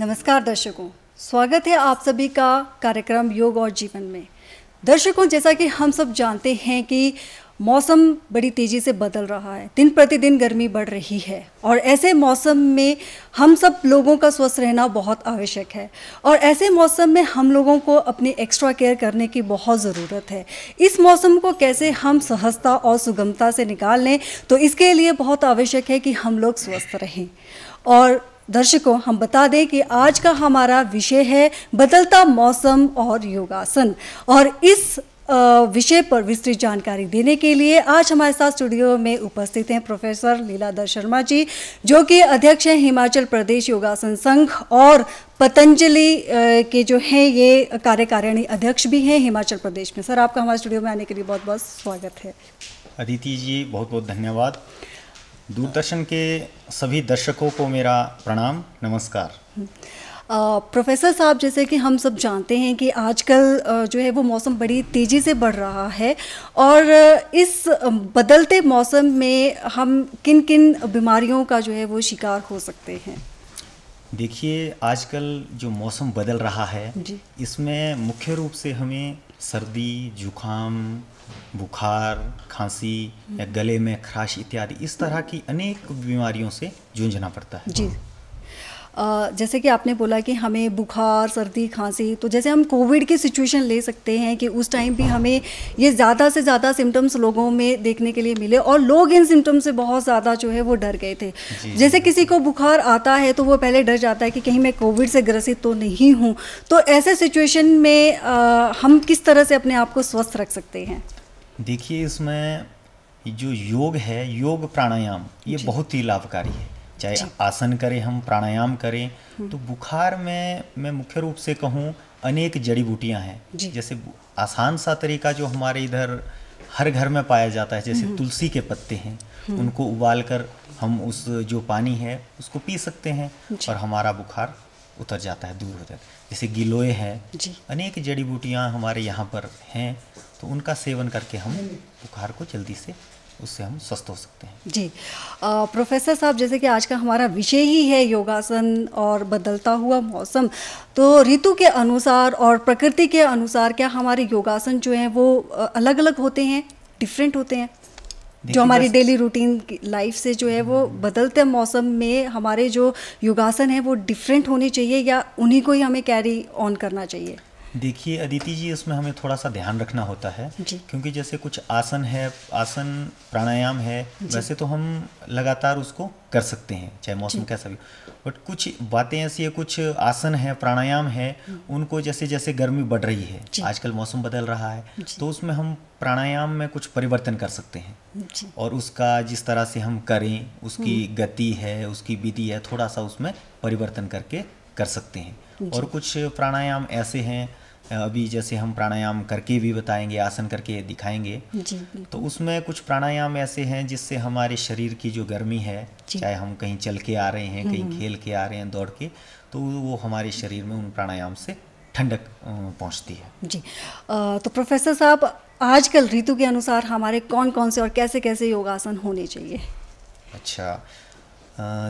नमस्कार दर्शकों स्वागत है आप सभी का कार्यक्रम योग और जीवन में दर्शकों जैसा कि हम सब जानते हैं कि मौसम बड़ी तेज़ी से बदल रहा है दिन प्रतिदिन गर्मी बढ़ रही है और ऐसे मौसम में हम सब लोगों का स्वस्थ रहना बहुत आवश्यक है और ऐसे मौसम में हम लोगों को अपनी एक्स्ट्रा केयर करने की बहुत ज़रूरत है इस मौसम को कैसे हम सहजता और सुगमता से निकाल लें तो इसके लिए बहुत आवश्यक है कि हम लोग स्वस्थ रहें और दर्शकों हम बता दें कि आज का हमारा विषय है बदलता मौसम और योगासन और इस विषय पर विस्तृत जानकारी देने के लिए आज हमारे साथ स्टूडियो में उपस्थित हैं प्रोफेसर लीलाधर शर्मा जी जो कि अध्यक्ष हैं हिमाचल प्रदेश योगासन संघ और पतंजलि के जो हैं ये कार्यकारिणी अध्यक्ष भी हैं हिमाचल प्रदेश में सर आपका हमारे स्टूडियो में आने के लिए बहुत बहुत स्वागत है अदिति जी बहुत बहुत धन्यवाद दूरदर्शन के सभी दर्शकों को मेरा प्रणाम नमस्कार प्रोफेसर साहब जैसे कि हम सब जानते हैं कि आजकल जो है वो मौसम बड़ी तेज़ी से बढ़ रहा है और इस बदलते मौसम में हम किन किन बीमारियों का जो है वो शिकार हो सकते हैं देखिए आजकल जो मौसम बदल रहा है इसमें मुख्य रूप से हमें सर्दी जुखाम बुखार खांसी या गले में खराश इत्यादि इस तरह की अनेक बीमारियों से जूझना पड़ता है जी जैसे कि आपने बोला कि हमें बुखार सर्दी खांसी तो जैसे हम कोविड की सिचुएशन ले सकते हैं कि उस टाइम भी हमें ये ज़्यादा से ज़्यादा सिम्टम्स लोगों में देखने के लिए मिले और लोग इन सिम्टम्स से बहुत ज़्यादा जो है वो डर गए थे जैसे किसी को बुखार आता है तो वो पहले डर जाता है कि कहीं मैं कोविड से ग्रसित तो नहीं हूँ तो ऐसे सिचुएशन में आ, हम किस तरह से अपने आप को स्वस्थ रख सकते हैं देखिए इसमें जो योग है योग प्राणायाम ये बहुत ही लाभकारी है चाहे आसन करें हम प्राणायाम करें तो बुखार में मैं मुख्य रूप से कहूँ अनेक जड़ी बूटियाँ हैं जैसे आसान सा तरीका जो हमारे इधर हर घर में पाया जाता है जैसे हम्म। तुलसी के पत्ते हैं हम्म। उनको उबाल कर हम उस जो पानी है उसको पी सकते हैं और हमारा बुखार उतर जाता है दूर हो जाता है जैसे गिलोय है अनेक जड़ी बूटियाँ हमारे यहाँ पर हैं तो उनका सेवन करके हम हम्म। बुखार को जल्दी से उससे हम स्वस्थ हो सकते हैं जी आ, प्रोफेसर साहब जैसे कि आज का हमारा विषय ही है योगासन और बदलता हुआ मौसम तो ऋतु के अनुसार और प्रकृति के अनुसार क्या हमारे योगासन जो हैं वो अलग अलग होते हैं डिफरेंट होते हैं जो हमारी डेली रूटीन लाइफ से जो है वो हम्म। बदलते मौसम में हमारे जो योगासन है वो डिफरेंट होने चाहिए या उन्हीं को ही हमें कैरी ऑन करना चाहिए देखिए अदिति जी इसमें हमें थोड़ा सा ध्यान रखना होता है क्योंकि जैसे कुछ आसन है आसन प्राणायाम है वैसे तो हम लगातार उसको कर सकते हैं चाहे मौसम कैसा भी बट कुछ बातें ऐसी है कुछ आसन है प्राणायाम है हम्म। उनको जैसे जैसे गर्मी बढ़ रही है आजकल मौसम बदल रहा है तो उसमें हम प्राणायाम में कुछ परिवर्तन कर सकते हैं और उसका जिस तरह से हम करें उसकी हम्म। गति है उसकी विधि है थोड़ा सा उसमें परिवर्तन करके कर सकते हैं और कुछ प्राणायाम ऐसे हैं अभी जैसे हम प्राणायाम करके भी बताएंगे आसन करके दिखाएंगे जी तो उसमें कुछ प्राणायाम ऐसे हैं जिससे हमारे शरीर की जो गर्मी है चाहे हम कहीं चल के आ रहे हैं कहीं हम्म, हम्म। खेल के आ रहे हैं दौड़ के तो वो हमारे शरीर में उन प्राणायाम से ठंडक पहुंचती है जी आ, तो प्रोफेसर साहब आजकल ऋतु के अनुसार हमारे कौन कौन से और कैसे कैसे योगासन होने चाहिए अच्छा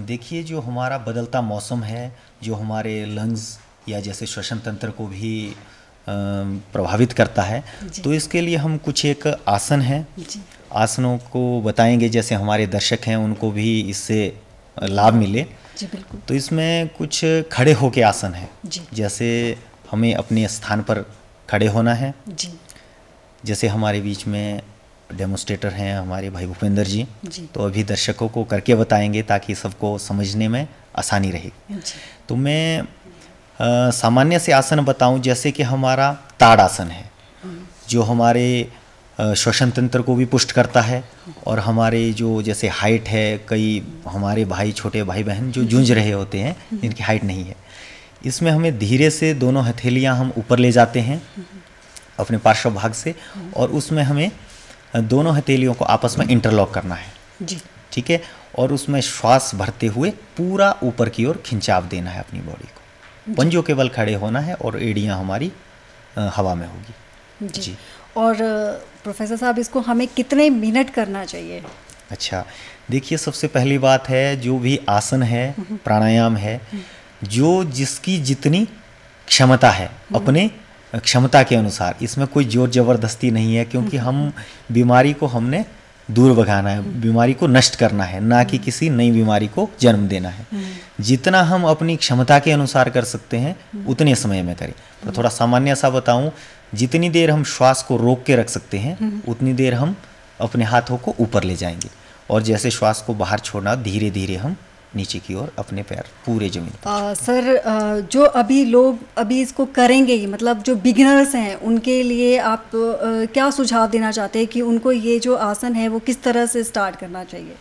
देखिए जो हमारा बदलता मौसम है जो हमारे लंग्स या जैसे श्वसन तंत्र को भी प्रभावित करता है तो इसके लिए हम कुछ एक आसन है आसनों को बताएंगे जैसे हमारे दर्शक हैं उनको भी इससे लाभ मिले जी तो इसमें कुछ खड़े होके आसन है जैसे हमें अपने स्थान पर खड़े होना है जी जैसे हमारे बीच में डेमोस्ट्रेटर हैं हमारे भाई भूपेंद्र जी, जी तो अभी दर्शकों को करके बताएंगे ताकि सबको समझने में आसानी रहे तो मैं सामान्य से आसन बताऊं जैसे कि हमारा ताड़ासन है जो हमारे श्वसन तंत्र को भी पुष्ट करता है और हमारे जो जैसे हाइट है कई हमारे भाई छोटे भाई बहन जो जूझ रहे होते हैं जिनकी हाइट नहीं है इसमें हमें धीरे से दोनों हथेलियाँ हम ऊपर ले जाते हैं अपने पार्श्व भाग से और उसमें हमें दोनों हथेलियों को आपस में इंटरलॉक करना है जी ठीक है और उसमें श्वास भरते हुए पूरा ऊपर की ओर खिंचाव देना है अपनी बॉडी को पंजों केवल खड़े होना है और एड़ियाँ हमारी हवा में होगी जी, जी। और प्रोफेसर साहब इसको हमें कितने मिनट करना चाहिए अच्छा देखिए सबसे पहली बात है जो भी आसन है हम्म हम्म। प्राणायाम है हम्म। जो जिसकी जितनी क्षमता है अपने क्षमता के अनुसार इसमें कोई जोर जबरदस्ती नहीं है क्योंकि हम बीमारी को हमने दूर भगाना है बीमारी को नष्ट करना है ना कि किसी नई बीमारी को जन्म देना है हम्म। जितना हम अपनी क्षमता के अनुसार कर सकते हैं उतने समय में करें तो हम्म। थोड़ा सामान्य सा बताऊं जितनी देर हम श्वास को रोक के रख सकते हैं हम्म। उतनी देर हम अपने हाथों को ऊपर ले जाएंगे और जैसे श्वास को बाहर छोड़ना धीरे धीरे हम नीचे की ओर अपने पैर पूरे ज़मीन आ, सर आ, जो अभी लोग अभी इसको करेंगे ही मतलब जो बिगिनर्स हैं उनके लिए आप आ, क्या सुझाव देना चाहते हैं कि उनको ये जो आसन है वो किस तरह से स्टार्ट करना चाहिए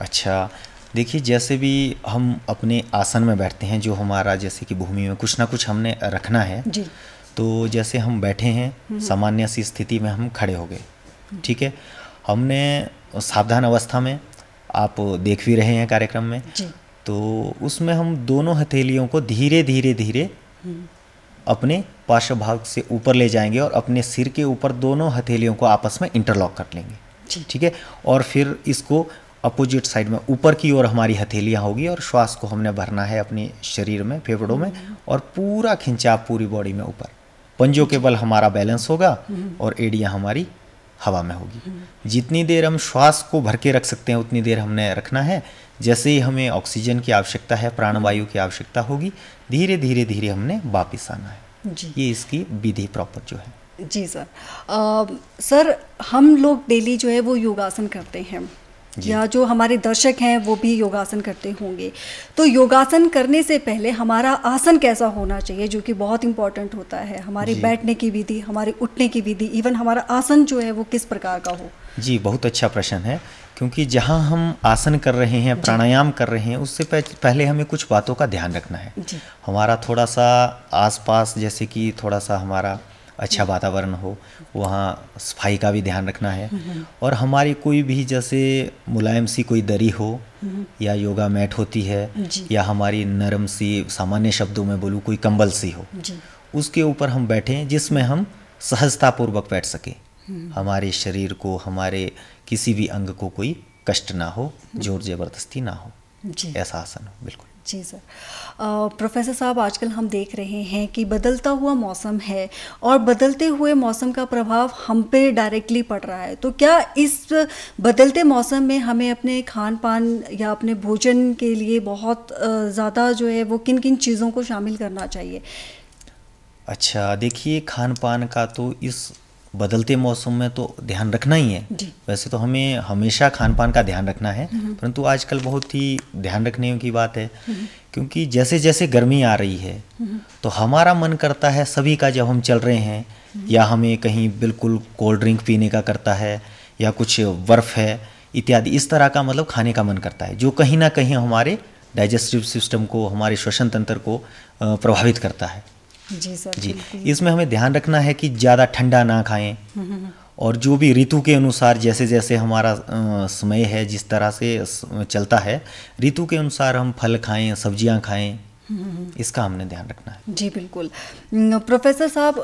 अच्छा देखिए जैसे भी हम अपने आसन में बैठते हैं जो हमारा जैसे कि भूमि में कुछ ना कुछ हमने रखना है जी तो जैसे हम बैठे हैं हम्म। सामान्य सी स्थिति में हम खड़े हो गए ठीक है हमने सावधान अवस्था में आप देख भी रहे हैं कार्यक्रम में तो उसमें हम दोनों हथेलियों को धीरे धीरे धीरे हम्म। अपने पार्श्व भाग से ऊपर ले जाएंगे और अपने सिर के ऊपर दोनों हथेलियों को आपस में इंटरलॉक कर लेंगे ठीक है और फिर इसको अपोजिट साइड में ऊपर की ओर हमारी हथेलियाँ होगी और श्वास को हमने भरना है अपने शरीर में फेफड़ों में हम्म। और पूरा खिंचाव पूरी बॉडी में ऊपर पंजों के बल हमारा बैलेंस होगा हम्म। और एड़ियाँ हमारी हवा में होगी जितनी देर हम श्वास को भर के रख सकते हैं उतनी देर हमने रखना है जैसे ही हमें ऑक्सीजन की आवश्यकता है प्राणवायु की आवश्यकता होगी धीरे धीरे धीरे हमने वापिस आना है जी ये इसकी विधि प्रॉपर जो है जी सर आ, सर हम लोग डेली जो है वो योगासन करते हैं या जो हमारे दर्शक हैं वो भी योगासन करते होंगे तो योगासन करने से पहले हमारा आसन कैसा होना चाहिए जो कि बहुत इंपॉर्टेंट होता है हमारे बैठने की विधि हमारे उठने की विधि इवन हमारा आसन जो है वो किस प्रकार का हो जी बहुत अच्छा प्रश्न है क्योंकि जहाँ हम आसन कर रहे हैं प्राणायाम कर रहे हैं उससे पहले हमें कुछ बातों का ध्यान रखना है हमारा थोड़ा सा आसपास जैसे कि थोड़ा सा हमारा अच्छा हम्म। वातावरण हो वहाँ सफाई का भी ध्यान रखना है हम्म, हम्म। और हमारी कोई भी जैसे मुलायम सी कोई दरी हो या योगा मैट होती है या हमारी नरम सी सामान्य शब्दों में बोलूँ कोई कंबल सी हो उसके ऊपर हम बैठें जिसमें हम सहजतापूर्वक बैठ सकें हमारे शरीर को हमारे किसी भी अंग को कोई कष्ट ना हो जोर ज़बरदस्ती ना हो ऐसा आसन हो बिल्कुल जी सर प्रोफेसर साहब आजकल हम देख रहे हैं कि बदलता हुआ मौसम है और बदलते हुए मौसम का प्रभाव हम पे डायरेक्टली पड़ रहा है तो क्या इस बदलते मौसम में हमें अपने खान पान या अपने भोजन के लिए बहुत ज़्यादा जो है वो किन किन चीज़ों को शामिल करना चाहिए अच्छा देखिए खान पान का तो इस बदलते मौसम में तो ध्यान रखना ही है वैसे तो हमें हमेशा खान पान का ध्यान रखना है हम्म। परंतु आजकल बहुत ही ध्यान रखने की बात है हम्म। क्योंकि जैसे जैसे गर्मी आ रही है हम्म। तो हमारा मन करता है सभी का जब हम चल रहे हैं या हमें कहीं बिल्कुल कोल्ड ड्रिंक पीने का करता है या कुछ बर्फ़ है इत्यादि इस तरह का मतलब खाने का मन करता है जो कहीं ना कहीं हमारे डाइजेस्टिव सिस्टम को हमारे श्वसन तंत्र को प्रभावित करता है जी सर जी इसमें हमें ध्यान रखना है कि ज़्यादा ठंडा ना खाएं और जो भी ऋतु के अनुसार जैसे जैसे हमारा समय है जिस तरह से चलता है ऋतु के अनुसार हम फल खाएं सब्जियां खाएं इसका हमने ध्यान रखना है जी बिल्कुल प्रोफेसर साहब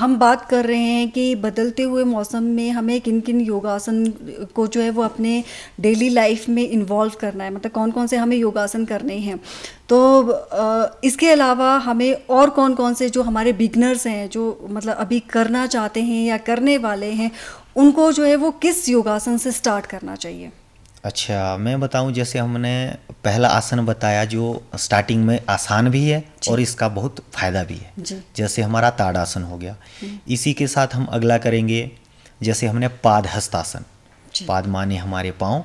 हम बात कर रहे हैं कि बदलते हुए मौसम में हमें किन किन योगासन को जो है वो अपने डेली लाइफ में इन्वॉल्व करना है मतलब कौन कौन से हमें योगासन करने हैं तो इसके अलावा हमें और कौन कौन से जो हमारे बिगनर्स हैं जो मतलब अभी करना चाहते हैं या करने वाले हैं उनको जो है वो किस योगासन से स्टार्ट करना चाहिए अच्छा मैं बताऊं जैसे हमने पहला आसन बताया जो स्टार्टिंग में आसान भी है और इसका बहुत फ़ायदा भी है जैसे हमारा ताड़ासन हो गया हम्म। इसी के साथ हम अगला करेंगे जैसे हमने पाद हस्तासन पाद माने हमारे पाँव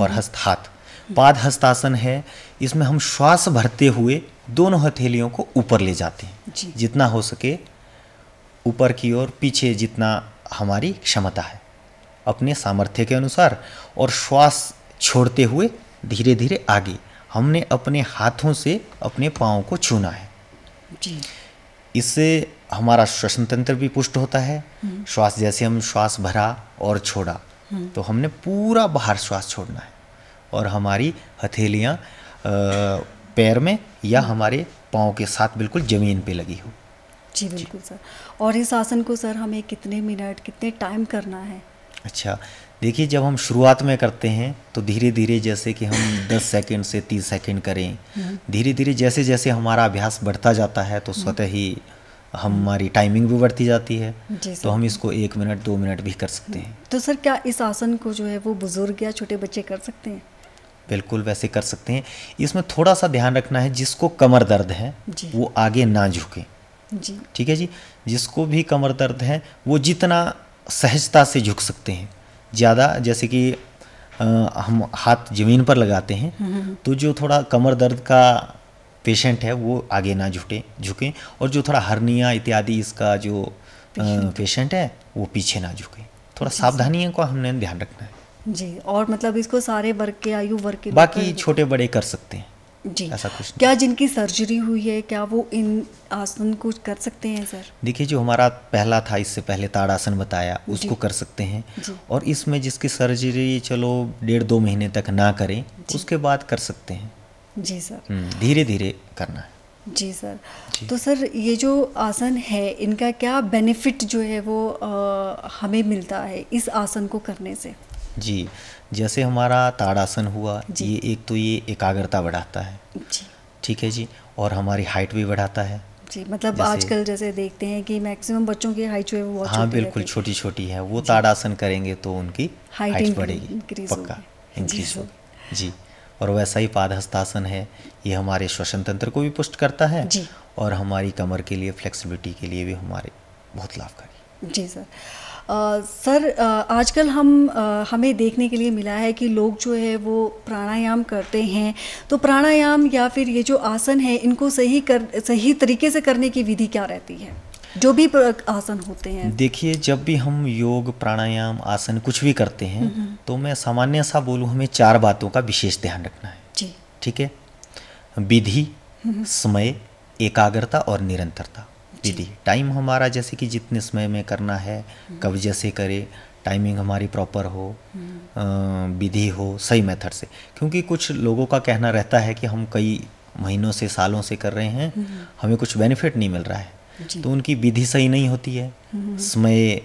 और हम्म। हस्त हाथ हम्म। पाद हस्तासन है इसमें हम श्वास भरते हुए दोनों हथेलियों को ऊपर ले जाते हैं जितना हो सके ऊपर की ओर पीछे जितना हमारी क्षमता है अपने सामर्थ्य के अनुसार और श्वास छोड़ते हुए धीरे धीरे आगे हमने अपने हाथों से अपने पाँव को छूना है जी इससे हमारा श्वसन तंत्र भी पुष्ट होता है हम्म। श्वास जैसे हम श्वास भरा और छोड़ा हम्म। तो हमने पूरा बाहर श्वास छोड़ना है और हमारी हथेलियाँ पैर में या हम्म। हमारे पाँव के साथ बिल्कुल ज़मीन पे लगी हो जी बिल्कुल जी। सर और इस आसन को सर हमें कितने मिनट कितने टाइम करना है अच्छा देखिए जब हम शुरुआत में करते हैं तो धीरे धीरे जैसे कि हम 10 सेकंड से 30 सेकंड करें हम्म। धीरे धीरे जैसे जैसे हमारा अभ्यास बढ़ता जाता है तो हम्म। स्वतः ही हमारी टाइमिंग भी बढ़ती जाती है तो हम इसको एक मिनट दो मिनट भी कर सकते हैं तो सर क्या इस आसन को जो है वो बुज़ुर्ग या छोटे बच्चे कर सकते हैं बिल्कुल वैसे कर सकते हैं इसमें थोड़ा सा ध्यान रखना है जिसको कमर दर्द है वो आगे ना झुके ठीक है जी जिसको भी कमर दर्द है वो जितना सहजता से झुक सकते हैं ज़्यादा जैसे कि आ, हम हाथ ज़मीन पर लगाते हैं हम्म, हम्म। तो जो थोड़ा कमर दर्द का पेशेंट है वो आगे ना झुटे झुकें और जो थोड़ा हर्निया इत्यादि इसका जो पेशेंट है वो पीछे ना झुके थोड़ा सावधानियों का हमने ध्यान रखना है जी और मतलब इसको सारे वर्ग के आयु वर्ग के बाकी छोटे बड़े कर सकते हैं जी ऐसा कुछ क्या जिनकी सर्जरी हुई है क्या वो इन आसन को कर सकते हैं सर देखिए जो हमारा पहला था इससे पहले ताड़ासन बताया उसको कर सकते हैं और इसमें जिसकी सर्जरी चलो डेढ़ दो महीने तक ना करें उसके बाद कर सकते हैं जी सर हम्म, धीरे धीरे करना है जी सर जी। तो सर ये जो आसन है इनका क्या बेनिफिट जो है वो आ, हमें मिलता है इस आसन को करने से जी जैसे हमारा ताड़ासन हुआ ये एक तो ये एकाग्रता बढ़ाता है ठीक है जी और हमारी हाइट भी बढ़ाता है जी मतलब आजकल जैसे देखते हैं कि मैक्सिमम बच्चों की हाइट जो है वो हाँ बिल्कुल छोटी छोटी है वो ताड़ासन करेंगे तो उनकी हाइट बढ़ेगी पक्का इंक्रीज होगी जी और वैसा ही पादहस्तासन है ये हमारे श्वसन तंत्र को भी पुष्ट करता है और हमारी कमर के लिए फ्लेक्सिबिलिटी के लिए भी हमारे बहुत लाभकारी जी सर सर आजकल हम हमें देखने के लिए मिला है कि लोग जो है वो प्राणायाम करते हैं तो प्राणायाम या फिर ये जो आसन है इनको सही कर सही तरीके से करने की विधि क्या रहती है जो भी आसन होते हैं देखिए जब भी हम योग प्राणायाम आसन कुछ भी करते हैं हम्म, हम्म। तो मैं सामान्य सा बोलूँ हमें चार बातों का विशेष ध्यान रखना है जी ठीक है विधि हम्म, समय एकाग्रता और निरंतरता विधि टाइम हमारा जैसे कि जितने समय में करना है हम्म। कब जैसे करे टाइमिंग हमारी प्रॉपर हो हम्म। विधि हो सही मेथड से क्योंकि कुछ लोगों का कहना रहता है कि हम कई महीनों से सालों से कर रहे हैं हम्म। हमें कुछ बेनिफिट नहीं मिल रहा है तो उनकी विधि सही नहीं होती है समय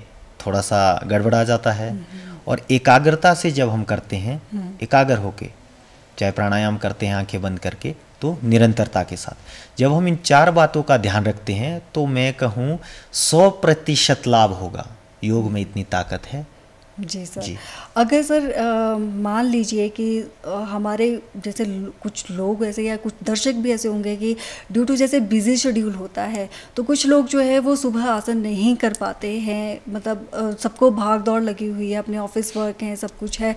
थोड़ा सा गड़बड़ा जाता है और एकाग्रता से जब हम करते हैं एकाग्र होके चाहे प्राणायाम करते हैं आंखें बंद करके तो निरंतरता के साथ जब हम इन चार बातों का ध्यान रखते हैं तो मैं कहूँ सौ प्रतिशत लाभ होगा योग में इतनी ताकत है जी सर जी। अगर सर मान लीजिए कि आ, हमारे जैसे कुछ लोग ऐसे या कुछ दर्शक भी ऐसे होंगे कि ड्यू टू जैसे बिजी शेड्यूल होता है तो कुछ लोग जो है वो सुबह आसन नहीं कर पाते हैं मतलब सबको भाग दौड़ लगी हुई है अपने ऑफिस वर्क हैं सब कुछ है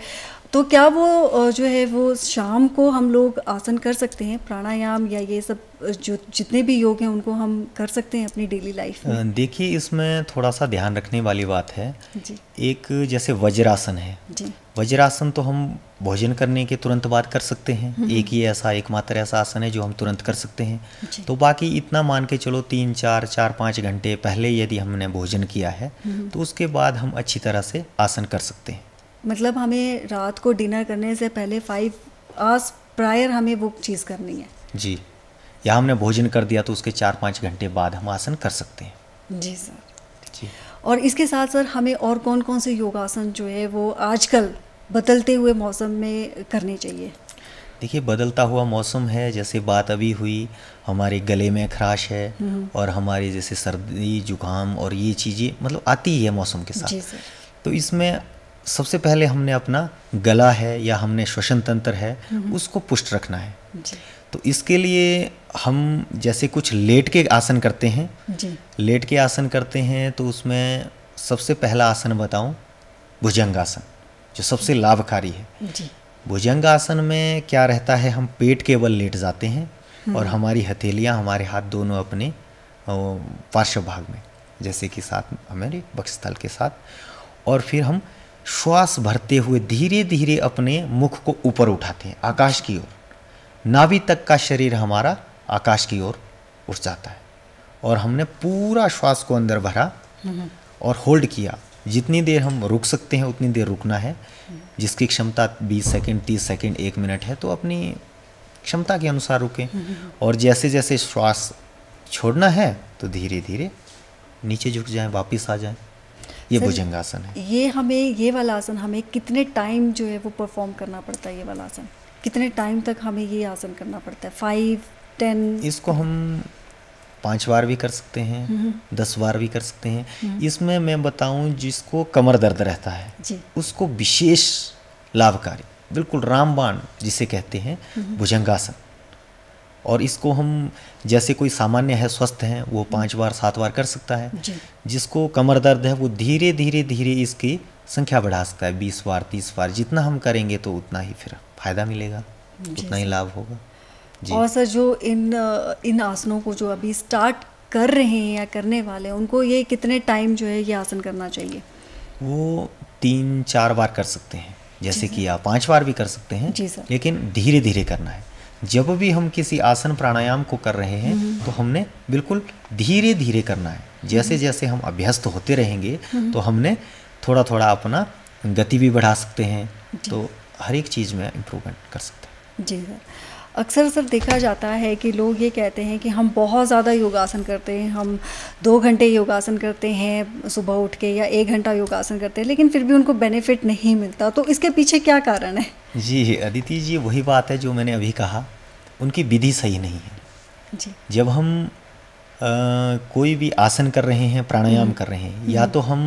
तो क्या वो जो है वो शाम को हम लोग आसन कर सकते हैं प्राणायाम या ये सब जो जितने भी योग हैं उनको हम कर सकते हैं अपनी डेली लाइफ में देखिए इसमें थोड़ा सा ध्यान रखने वाली बात है जी एक जैसे वज्रासन है जी वज्रासन तो हम भोजन करने के तुरंत बाद कर सकते हैं हम्म। एक ही ऐसा एकमात्र ऐसा आसन है जो हम तुरंत कर सकते हैं तो बाकी इतना मान के चलो तीन चार चार पाँच घंटे पहले यदि हमने भोजन किया है हम्म। तो उसके बाद हम अच्छी तरह से आसन कर सकते हैं मतलब हमें रात को डिनर करने से पहले फाइव आवर्स प्रायर हमें वो चीज़ करनी है जी या हमने भोजन कर दिया तो उसके चार पाँच घंटे बाद हम आसन कर सकते हैं जी सर जी और इसके साथ सर हमें और कौन कौन से योगासन जो है वो आजकल बदलते हुए मौसम में करने चाहिए देखिए बदलता हुआ मौसम है जैसे बात अभी हुई हमारे गले में खराश है हम्म। और हमारे जैसे सर्दी जुकाम और ये चीज़ें मतलब आती ही है मौसम के साथ तो इसमें सबसे पहले हमने अपना गला है या हमने श्वसन तंत्र है हम्म। उसको पुष्ट रखना है तो इसके लिए हम जैसे कुछ लेट के आसन करते हैं लेट के आसन करते हैं तो उसमें सबसे पहला आसन बताऊं आसन जो सबसे लाभकारी है भुजंग आसन में क्या रहता है हम पेट के बल लेट जाते हैं हम्म। और हमारी हथेलियाँ हमारे हाथ दोनों अपने पार्श्व भाग में जैसे कि साथ हमारे बक्षस्थल के साथ और फिर हम श्वास भरते हुए धीरे धीरे अपने मुख को ऊपर उठाते हैं आकाश की ओर नाभि तक का शरीर हमारा आकाश की ओर उठ जाता है और हमने पूरा श्वास को अंदर भरा और होल्ड किया जितनी देर हम रुक सकते हैं उतनी देर रुकना है जिसकी क्षमता 20 सेकंड 30 सेकंड एक मिनट है तो अपनी क्षमता के अनुसार रुकें और जैसे जैसे श्वास छोड़ना है तो धीरे धीरे नीचे झुक जाएं वापस आ जाएं ये भुजंगासन है ये हमें ये वाला आसन हमें कितने टाइम जो है वो परफॉर्म करना पड़ता है ये वाला आसन कितने टाइम तक हमें ये आसन करना पड़ता है फाइव टेन इसको हम पाँच बार भी कर सकते हैं हम्म। दस बार भी कर सकते हैं हम्म। इसमें मैं बताऊं जिसको कमर दर्द रहता है जी। उसको विशेष लाभकारी बिल्कुल रामबाण जिसे कहते हैं हम्म। भुजंगासन और इसको हम जैसे कोई सामान्य है स्वस्थ है वो पाँच बार सात बार कर सकता है जिसको कमर दर्द है वो धीरे धीरे धीरे इसकी संख्या बढ़ा सकता है बीस बार तीस बार जितना हम करेंगे तो उतना ही फिर फायदा मिलेगा उतना ही लाभ होगा और सर जो इन इन आसनों को जो अभी स्टार्ट कर रहे हैं या करने वाले हैं उनको ये कितने टाइम जो है ये आसन करना चाहिए वो तीन चार बार कर सकते हैं जैसे कि आप पाँच बार भी कर सकते हैं लेकिन धीरे धीरे करना है जब भी हम किसी आसन प्राणायाम को कर रहे हैं हम्म। तो हमने बिल्कुल धीरे धीरे करना है जैसे जैसे हम अभ्यस्त होते रहेंगे हम्म। तो हमने थोड़ा थोड़ा अपना गति भी बढ़ा सकते हैं तो हर एक चीज़ में इम्प्रूवमेंट कर सकते हैं जी सर अक्सर सर देखा जाता है कि लोग ये कहते हैं कि हम बहुत ज़्यादा योगासन करते हैं हम दो घंटे योगासन करते हैं सुबह उठ के या एक घंटा योगासन करते हैं लेकिन फिर भी उनको बेनिफिट नहीं मिलता तो इसके पीछे क्या कारण है जी अदिति जी वही बात है जो मैंने अभी कहा उनकी विधि सही नहीं है जी जब हम आ, कोई भी आसन कर रहे हैं प्राणायाम हम्म। कर रहे हैं हम्म। या तो हम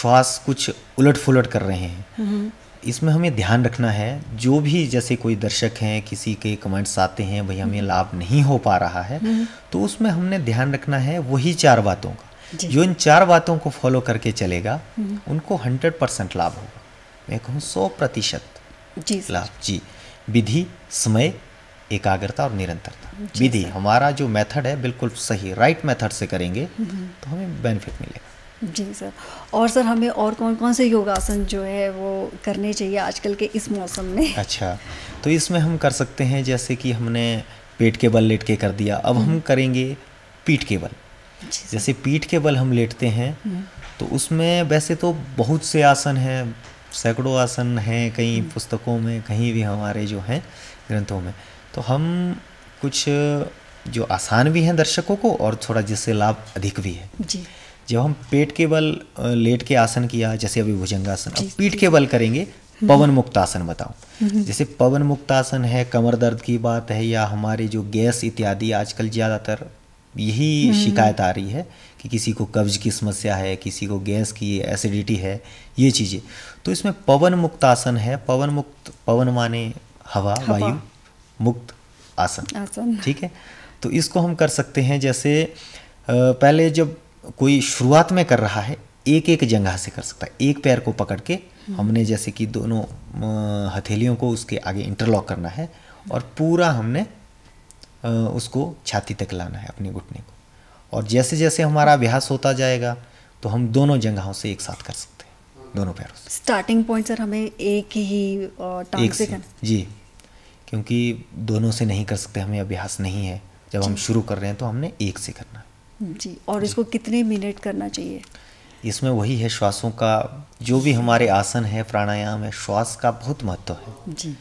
श्वास कुछ उलट फुलट कर रहे हैं हम्म। इसमें हमें ध्यान रखना है जो भी जैसे कोई दर्शक हैं किसी के कमेंट्स आते हैं भाई हमें हम्म। लाभ नहीं हो पा रहा है हम्म। तो उसमें हमने ध्यान रखना है वही चार बातों का जो इन चार बातों को फॉलो करके चलेगा हम्म। उनको हंड्रेड परसेंट लाभ होगा मैं कहूँ सौ प्रतिशत लाभ जी विधि समय एकाग्रता और निरंतरता विधि हमारा जो मेथड है बिल्कुल सही राइट मेथड से करेंगे तो हमें बेनिफिट मिलेगा जी सर और सर हमें और कौन कौन से योगासन जो है वो करने चाहिए आजकल के इस मौसम में अच्छा तो इसमें हम कर सकते हैं जैसे कि हमने पेट के बल लेट के कर दिया अब हम हम्म। करेंगे पीठ के बल जैसे पीठ के बल हम लेटते हैं हम्म। तो उसमें वैसे तो बहुत से आसन हैं सैकड़ों आसन हैं कहीं हम्म। पुस्तकों में कहीं भी हमारे जो हैं ग्रंथों में तो हम कुछ जो आसान भी हैं दर्शकों को और थोड़ा जिससे लाभ अधिक भी है जी जब हम पेट के बल लेट के आसन किया जैसे अभी भुजंगासन अब पीठ के बल करेंगे हम्म। पवन मुक्त आसन बताओ हम्म। जैसे पवन मुक्त आसन है कमर दर्द की बात है या हमारे जो गैस इत्यादि आजकल ज़्यादातर यही हम्म। शिकायत आ रही है कि किसी को कब्ज की समस्या है किसी को गैस की एसिडिटी है ये चीज़ें तो इसमें पवन मुक्त आसन है पवन मुक्त पवन माने हवा, हवा। वायु मुक्त आसन आसन ठीक है तो इसको हम कर सकते हैं जैसे पहले जब कोई शुरुआत में कर रहा है एक एक जगह से कर सकता है एक पैर को पकड़ के हम्म। हमने जैसे कि दोनों हथेलियों को उसके आगे इंटरलॉक करना है और पूरा हमने उसको छाती तक लाना है अपने घुटने को और जैसे जैसे हमारा अभ्यास होता जाएगा तो हम दोनों जगहों से एक साथ कर सकते हैं दोनों पैरों से स्टार्टिंग पॉइंट सर हमें एक ही एक से, से जी क्योंकि दोनों से नहीं कर सकते हमें अभ्यास नहीं है जब हम शुरू कर रहे हैं तो हमने एक से करना हम्म, जी और इसको कितने मिनट करना चाहिए इसमें वही है श्वासों का जो भी हमारे आसन है प्राणायाम है श्वास का बहुत महत्व है जी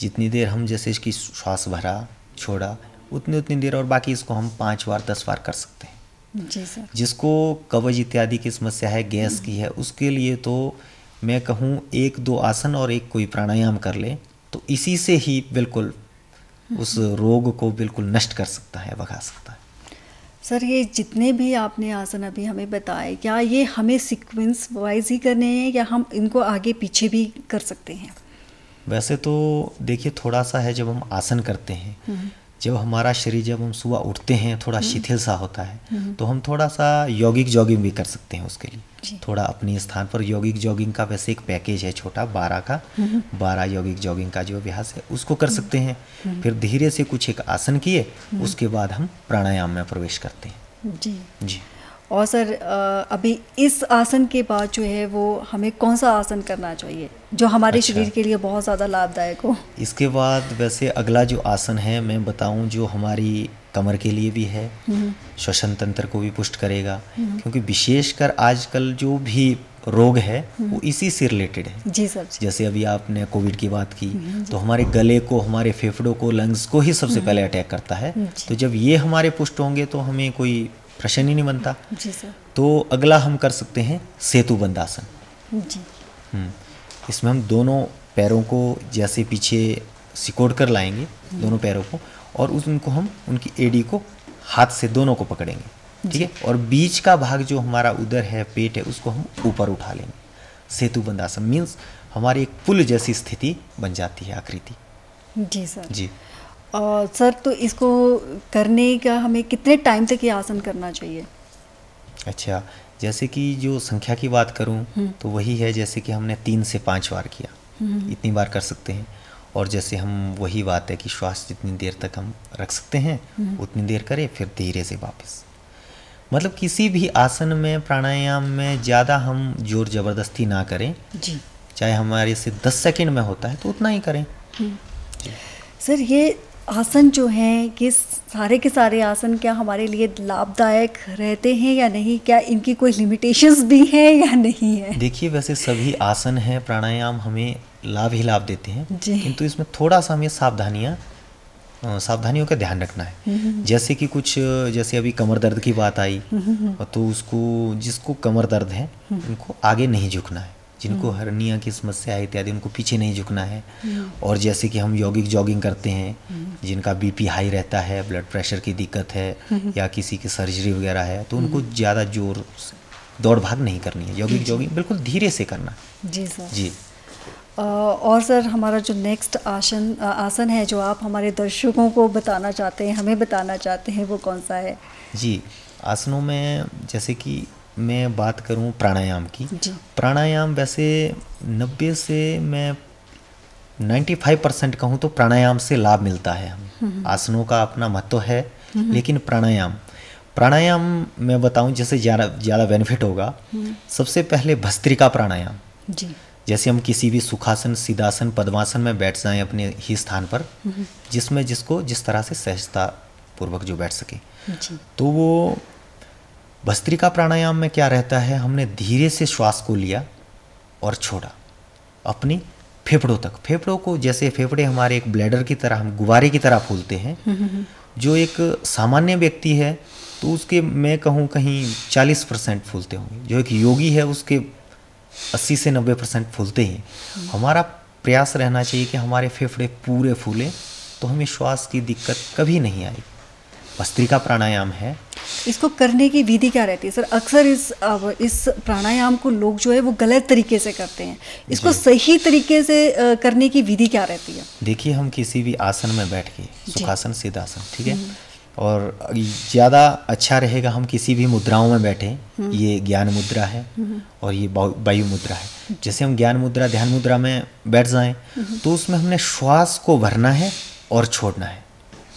जितनी देर हम जैसे इसकी श्वास भरा छोड़ा उतनी उतनी देर और बाकी इसको हम पाँच बार दस बार कर सकते हैं जी सर जिसको कवच इत्यादि की समस्या है गैस हम्म। की है उसके लिए तो मैं कहूँ एक दो आसन और एक कोई प्राणायाम कर ले तो इसी से ही बिल्कुल हम्म। उस रोग को बिल्कुल नष्ट कर सकता है भगा सकता है सर ये जितने भी आपने आसन अभी हमें बताए क्या ये हमें सीक्वेंस वाइज ही करने हैं या हम इनको आगे पीछे भी कर सकते हैं वैसे तो देखिए थोड़ा सा है जब हम आसन करते हैं हम्म। जब हमारा शरीर जब हम सुबह उठते हैं थोड़ा हम्म। शिथिल सा होता है हम्म। तो हम थोड़ा सा यौगिक जॉगिंग भी कर सकते हैं उसके लिए थोड़ा अपने स्थान पर यौगिक जॉगिंग का वैसे एक पैकेज है छोटा बारह का हम्म। बारह यौगिक जॉगिंग का जो अभ्यास है उसको कर सकते हैं फिर धीरे से कुछ एक आसन किए उसके बाद हम प्राणायाम में प्रवेश करते हैं जी जी और सर अभी इस आसन के बाद जो है वो हमें कौन सा आसन करना चाहिए जो हमारे अच्छा। शरीर के लिए बहुत ज़्यादा लाभदायक हो इसके बाद वैसे अगला जो आसन है मैं बताऊं जो हमारी कमर के लिए भी है हम्म। श्वसन तंत्र को भी पुष्ट करेगा हम्म। क्योंकि विशेषकर आजकल जो भी रोग है हम्म। वो इसी से रिलेटेड है जी सर जैसे अभी आपने कोविड की बात की तो हमारे गले को हमारे फेफड़ों को लंग्स को ही सबसे पहले अटैक करता है तो जब ये हमारे पुष्ट होंगे तो हमें कोई प्रश्न ही नहीं बनता जी सर तो अगला हम कर सकते हैं सेतु बंदासन जी हम्म। इसमें हम दोनों पैरों को जैसे पीछे सिकोड़ कर लाएंगे दोनों पैरों को और उनको हम उनकी एडी को हाथ से दोनों को पकड़ेंगे ठीक है और बीच का भाग जो हमारा उधर है पेट है उसको हम ऊपर उठा लेंगे सेतु बंदासन मीन्स हमारी एक पुल जैसी स्थिति बन जाती है आकृति जी सर जी सर तो इसको करने का हमें कितने टाइम तक ये आसन करना चाहिए अच्छा जैसे कि जो संख्या की बात करूं हम्म। तो वही है जैसे कि हमने तीन से पाँच बार किया हम्म। इतनी बार कर सकते हैं और जैसे हम वही बात है कि श्वास जितनी देर तक हम रख सकते हैं हम्म। उतनी देर करें फिर धीरे से वापस मतलब किसी भी आसन में प्राणायाम में ज़्यादा हम जोर ज़बरदस्ती ना करें जी चाहे हमारे से दस सेकेंड में होता है तो उतना ही करें सर ये आसन जो हैं कि सारे के सारे आसन क्या हमारे लिए लाभदायक रहते हैं या नहीं क्या इनकी कोई लिमिटेशंस भी हैं या नहीं है देखिए वैसे सभी आसन हैं प्राणायाम हमें लाभ ही लाभ देते हैं किंतु इसमें थोड़ा सा हमें सावधानियाँ सावधानियों का ध्यान रखना है हम्म, हम्म। जैसे कि कुछ जैसे अभी कमर दर्द की बात आई हम्म, तो उसको जिसको कमर दर्द है उनको आगे नहीं झुकना है जिनको हम्म। हर्निया की समस्या है इत्यादि उनको पीछे नहीं झुकना है हम्म। और जैसे कि हम यौगिक जॉगिंग करते हैं हम्म। जिनका बीपी हाई रहता है ब्लड प्रेशर की दिक्कत है या किसी की सर्जरी वगैरह है तो उनको ज़्यादा जोर दौड़ भाग नहीं करनी है यौगिक जॉगिंग बिल्कुल धीरे से करना जी सर जी और सर हमारा जो नेक्स्ट आसन आसन है जो आप हमारे दर्शकों को बताना चाहते हैं हमें बताना चाहते हैं वो कौन सा है जी आसनों में जैसे कि मैं बात करूं प्राणायाम की प्राणायाम वैसे 90 से मैं 95 परसेंट कहूँ तो प्राणायाम से लाभ मिलता है हम्म। आसनों का अपना महत्व है हम्म। लेकिन प्राणायाम प्राणायाम मैं बताऊं जैसे ज़्यादा ज़्यादा बेनिफिट होगा हम्म। सबसे पहले भस्त्रिका प्राणायाम जैसे हम किसी भी सुखासन सीधासन पद्मासन में बैठ जाएं अपने ही स्थान पर जिसमें जिसको जिस तरह से सहजता पूर्वक जो बैठ सके तो वो भस्त्रिका प्राणायाम में क्या रहता है हमने धीरे से श्वास को लिया और छोड़ा अपनी फेफड़ों तक फेफड़ों को जैसे फेफड़े हमारे एक ब्लैडर की तरह हम गुब्बारे की तरह फूलते हैं जो एक सामान्य व्यक्ति है तो उसके मैं कहूँ कहीं 40 परसेंट फूलते होंगे जो एक योगी है उसके 80 से 90 परसेंट फूलते हैं हमारा प्रयास रहना चाहिए कि हमारे फेफड़े पूरे फूलें तो हमें श्वास की दिक्कत कभी नहीं आएगी भस्त्रिका प्राणायाम है इसको करने की विधि क्या रहती है सर अक्सर इस इस प्राणायाम को लोग जो है वो गलत तरीके से करते हैं इसको सही तरीके से करने की विधि क्या रहती है देखिए हम किसी भी आसन में बैठ के सुखासन सिद्धासन ठीक है हम्म। और ज़्यादा अच्छा रहेगा हम किसी भी मुद्राओं में बैठे हम्म। ये ज्ञान मुद्रा है हम्म। और ये वायु मुद्रा है जैसे हम ज्ञान मुद्रा ध्यान मुद्रा में बैठ जाएं तो उसमें हमने श्वास को भरना है और छोड़ना है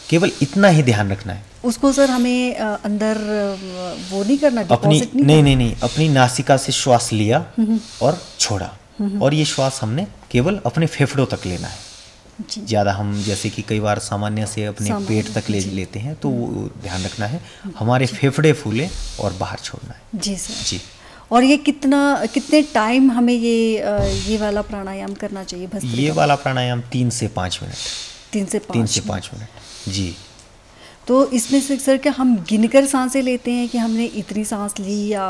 केवल इतना ही ध्यान रखना है उसको सर हमें अंदर वो नहीं करना अपनी नहीं, नहीं नहीं नहीं अपनी नासिका से श्वास लिया हम्म, हम्म। और छोड़ा हम्म, और ये श्वास हमने केवल अपने फेफड़ों तक लेना है ज़्यादा हम जैसे कि कई बार सामान्य से अपने पेट तक ले लेते हैं तो वो ध्यान रखना है हमारे फेफड़े फूले और बाहर छोड़ना है जी सर जी और ये कितना कितने टाइम हमें ये ये वाला प्राणायाम करना चाहिए ये वाला प्राणायाम तीन से पाँच मिनट तीन से तीन से पाँच मिनट जी तो इसमें से सर क्या हम गिनकर सांसें लेते हैं कि हमने इतनी सांस ली या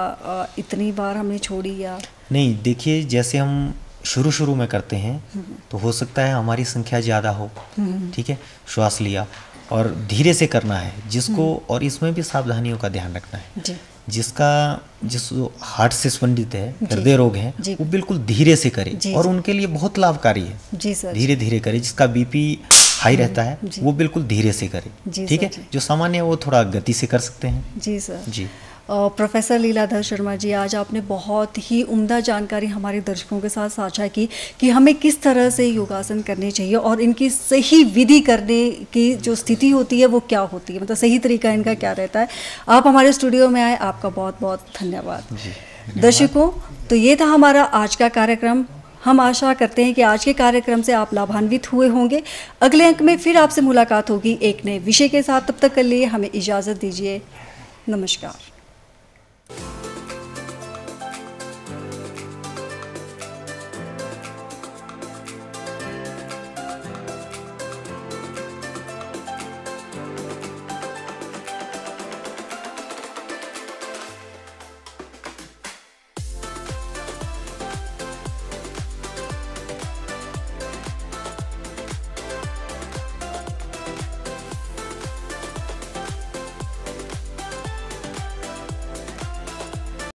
इतनी बार हमने छोड़ी या नहीं देखिए जैसे हम शुरू शुरू में करते हैं हम्म। तो हो सकता है हमारी संख्या ज़्यादा हो हम्म। ठीक है श्वास लिया और धीरे से करना है जिसको हम्म। और इसमें भी सावधानियों का ध्यान रखना है जी। जिसका जिस हार्ट से संबंधित है हृदय रोग है वो बिल्कुल धीरे से करे और उनके लिए बहुत लाभकारी है जी सर धीरे धीरे करे जिसका बीपी हाई रहता है वो बिल्कुल धीरे से करें ठीक है जो सामान्य वो थोड़ा गति से कर सकते हैं जी सर जी प्रोफेसर लीलाधर शर्मा जी आज आपने बहुत ही उम्दा जानकारी हमारे दर्शकों के साथ साझा की कि हमें किस तरह से योगासन करने चाहिए और इनकी सही विधि करने की जो स्थिति होती है वो क्या होती है मतलब सही तरीका इनका क्या रहता है आप हमारे स्टूडियो में आए आपका बहुत बहुत धन्यवाद दर्शकों तो ये था हमारा आज का कार्यक्रम हम आशा करते हैं कि आज के कार्यक्रम से आप लाभान्वित हुए होंगे अगले अंक में फिर आपसे मुलाकात होगी एक नए विषय के साथ तब तक के लिए हमें इजाज़त दीजिए नमस्कार